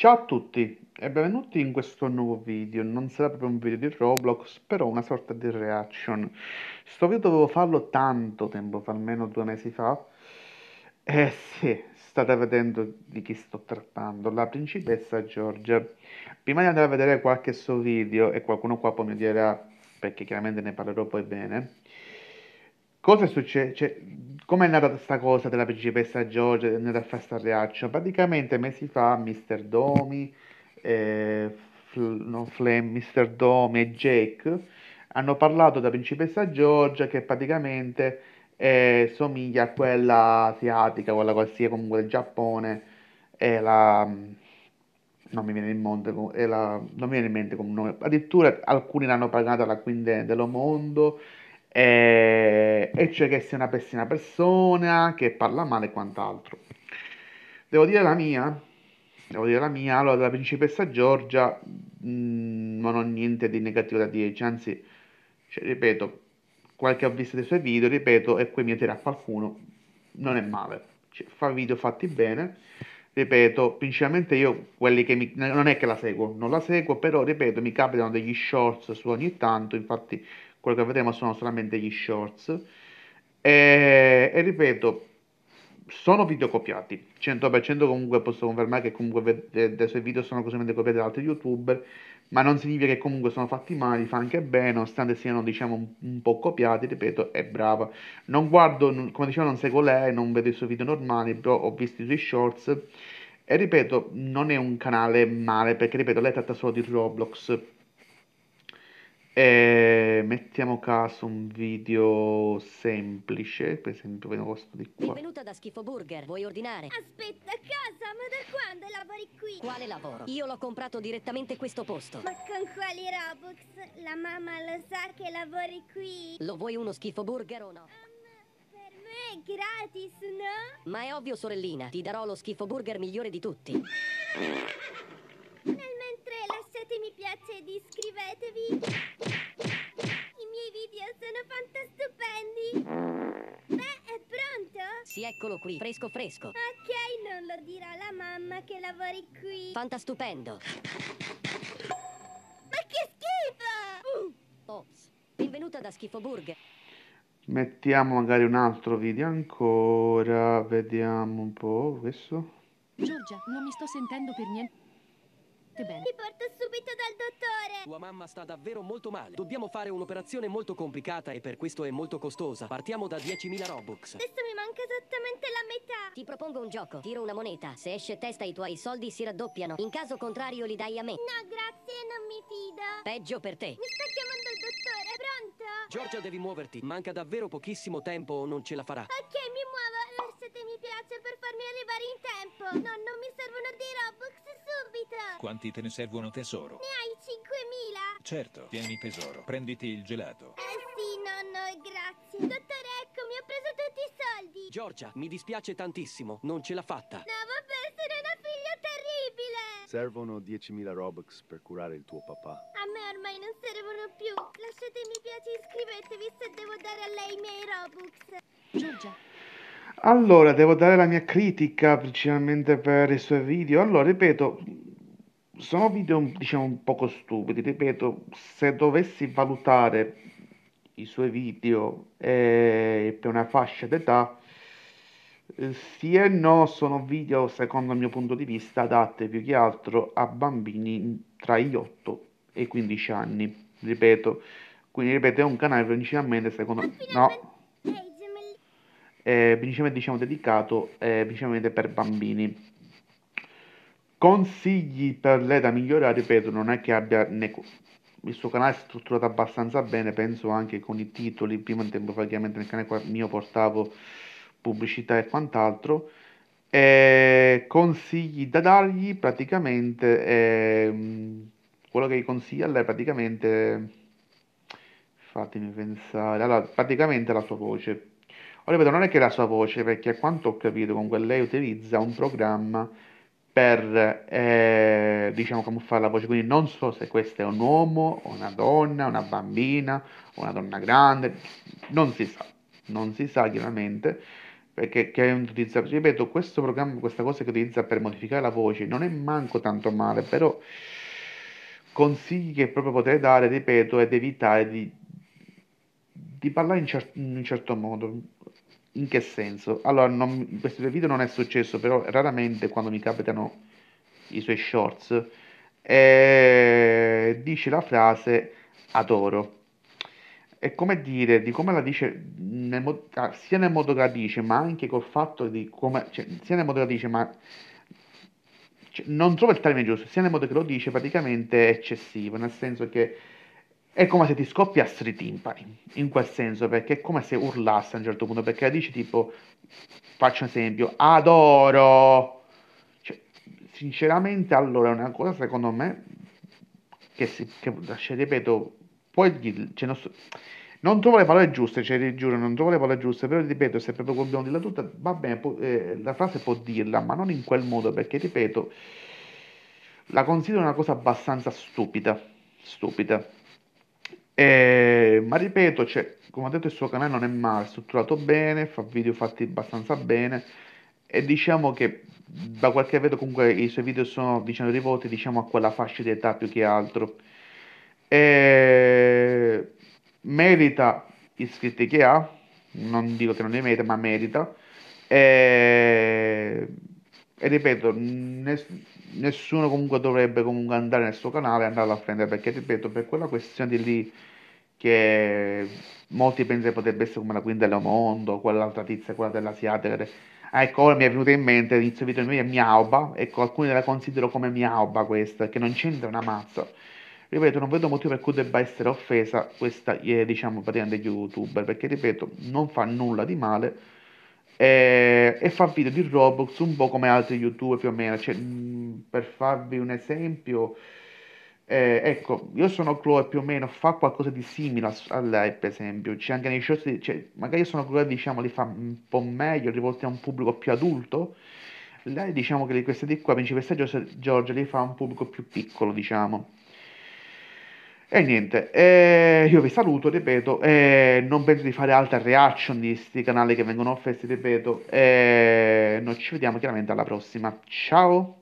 Ciao a tutti e benvenuti in questo nuovo video, non sarà proprio un video di Roblox, però una sorta di reaction. Sto video dovevo farlo tanto tempo fa, almeno due mesi fa. Eh sì, state vedendo di chi sto trattando, la principessa Giorgia. Prima di andare a vedere qualche suo video, e qualcuno qua poi mi dirà, perché chiaramente ne parlerò poi bene, Cosa è successo? Cioè, com'è nata questa cosa della principessa Giorgia, è andata a fare sta reaction? Praticamente mesi fa Mr. Domi, eh, Fl- non Flem, Mr. Domi e Jake hanno parlato della principessa Giorgia che praticamente eh, somiglia a quella asiatica, quella qualsiasi comunque del Giappone, è la... Mm, non mi, viene in mente, la, non mi viene in mente come nome. Addirittura alcuni l'hanno pagata la Queen Mondo, e, eh, e cioè che sei una pessima persona, che parla male e quant'altro. Devo dire la mia, devo dire la mia, allora la principessa Giorgia mh, mm, non ho niente di negativo da dirci, anzi, cioè, ripeto, qualche ho visto dei suoi video, ripeto, e poi mi attirà qualcuno, non è male, cioè, fa video fatti bene, ripeto, principalmente io quelli che mi, non è che la seguo, non la seguo, però ripeto, mi capitano degli shorts su ogni tanto, infatti quello che vedremo sono solamente gli shorts e, e ripeto sono video copiati 100% comunque posso confermare che comunque dei suoi video sono così copiati da altri youtuber ma non significa che comunque sono fatti male, fa anche bene, nonostante siano diciamo un, un, po' copiati, ripeto, è brava. Non guardo, come dicevo, non seguo lei, non vedo i suoi video normali, però ho visto i suoi shorts e ripeto, non è un canale male perché ripeto, lei tratta solo di Roblox, e eh, mettiamo caso un video semplice, per esempio vengo ne di qua. Benvenuta da Schifo Burger, vuoi ordinare? Aspetta, casa, ma da quando lavori qui? Quale lavoro? Io l'ho comprato direttamente questo posto. Ma con quali Robux? La mamma lo sa che lavori qui? Lo vuoi uno Schifo Burger o no? Ehm, per me è gratis, no? Ma è ovvio, sorellina, ti darò lo Schifo Burger migliore di tutti. Nel mentre lasciatemi piace e iscrivetevi. eccolo qui, fresco fresco. Ok, non lo dirà la mamma che lavori qui. Fanta stupendo. Ma che schifo! Uh, ops, benvenuta da Schifoburg. Mettiamo magari un altro video ancora, vediamo un po' questo. Giorgia, non mi sto sentendo per niente bene. Ti porto subito da mamma sta davvero molto male. Dobbiamo fare un'operazione molto complicata e per questo è molto costosa. Partiamo da 10.000 Robux. Adesso mi manca esattamente la metà. Ti propongo un gioco. Tiro una moneta. Se esce testa i tuoi soldi si raddoppiano. In caso contrario li dai a me. No, grazie, non mi fido. Peggio per te. Mi sta chiamando il dottore, pronto? Giorgia, devi muoverti. Manca davvero pochissimo tempo o non ce la farà. Ok, mi muovo. Lasciate mi piace per farmi arrivare in tempo. No, non mi servono dei Robux subito. Quanti te ne servono, tesoro? Ne hai 5 Certo, tieni tesoro, prenditi il gelato. Eh sì, nonno, grazie. Dottore, eccomi, ho preso tutti i soldi. Giorgia, mi dispiace tantissimo, non ce l'ha fatta. No, vabbè, sono una figlia terribile. Servono 10.000 Robux per curare il tuo papà. A me ormai non servono più. Lasciate mi piace e iscrivetevi se devo dare a lei i miei Robux. Giorgia, allora, devo dare la mia critica principalmente per i suoi video. Allora, ripeto, sono video diciamo un poco stupidi, ripeto, se dovessi valutare i suoi video eh, per una fascia d'età, eh, sì e no, sono video secondo il mio punto di vista adatte più che altro a bambini tra gli 8 e i 15 anni, ripeto, quindi ripeto è un canale principalmente secondo No. Eh, eh, principalmente diciamo dedicato eh, principalmente per bambini consigli per lei da migliorare, ripeto, non è che abbia né il suo canale è strutturato abbastanza bene, penso anche con i titoli, prima di tempo praticamente nel canale mio portavo pubblicità e quant'altro, e consigli da dargli praticamente, e, ehm, quello che gli consiglio a lei praticamente, fatemi pensare, allora praticamente la sua voce. Ora ripeto, non è che la sua voce, perché a quanto ho capito, comunque lei utilizza un programma per eh, diciamo camuffare la voce, quindi non so se questo è un uomo, una donna, una bambina, una donna grande, non si sa, non si sa chiaramente perché che utilizza, ripeto, questo programma, questa cosa che utilizza per modificare la voce non è manco tanto male, però consigli che proprio potrei dare, ripeto, è di evitare di, di parlare in, cer- in un certo modo, in che senso? Allora, non, in questi due video non è successo, però raramente quando mi capitano i suoi shorts, eh, dice la frase adoro. È come dire, di come la dice, nel, ah, sia nel modo che la dice, ma anche col fatto di come, cioè, sia nel modo che la dice, ma cioè, non trovo il termine giusto, sia nel modo che lo dice, praticamente è eccessivo, nel senso che è come se ti scoppiassero i timpani, in quel senso, perché è come se urlasse a un certo punto, perché dici tipo, faccio un esempio, adoro! Cioè, sinceramente allora è una cosa secondo me che, si, che cioè, ripeto, poi cioè, non, so, non, trovo le parole giuste, cioè ti giuro, non trovo le parole giuste, però ripeto, se proprio dobbiamo dirla tutta, va bene, può, eh, la frase può dirla, ma non in quel modo, perché ripeto, la considero una cosa abbastanza stupida, stupida e, eh, ma ripeto, cioè, come ho detto, il suo canale non è male, è strutturato bene, fa video fatti abbastanza bene e diciamo che da qualche vedo comunque i suoi video sono diciamo, rivolti diciamo, a quella fascia di età più che altro. E, merita iscritti che ha, non dico che non li merita, ma merita. E, e ripeto ness- nessuno comunque dovrebbe comunque andare nel suo canale e andarlo a prendere perché ripeto per quella questione di lì che molti pensano potrebbe essere come la Queen del Mondo quell'altra tizia quella dell'asiatica ecco ora mi è venuta in mente inizio video mia Miauba ecco alcuni la considero come Miauba questa che non c'entra una mazza ripeto non vedo motivo per cui debba essere offesa questa eh, diciamo praticamente youtuber perché ripeto non fa nulla di male eh, e, e fa video di Roblox un po' come altri youtuber più o meno. Cioè, mh, mm, per farvi un esempio, eh, ecco, io sono Chloe più o meno, fa qualcosa di simile a, a lei, per esempio. C'è anche nei show, cioè, magari io sono Chloe, diciamo, li fa un po' meglio, rivolti a un pubblico più adulto. Lei, diciamo che queste di qua, Principessa Giorgia, li fa a un pubblico più piccolo, diciamo. E niente, eh, io vi saluto, ripeto, eh, non penso di fare altre reaction di questi canali che vengono offesi, ripeto, eh, noi ci vediamo chiaramente alla prossima, ciao!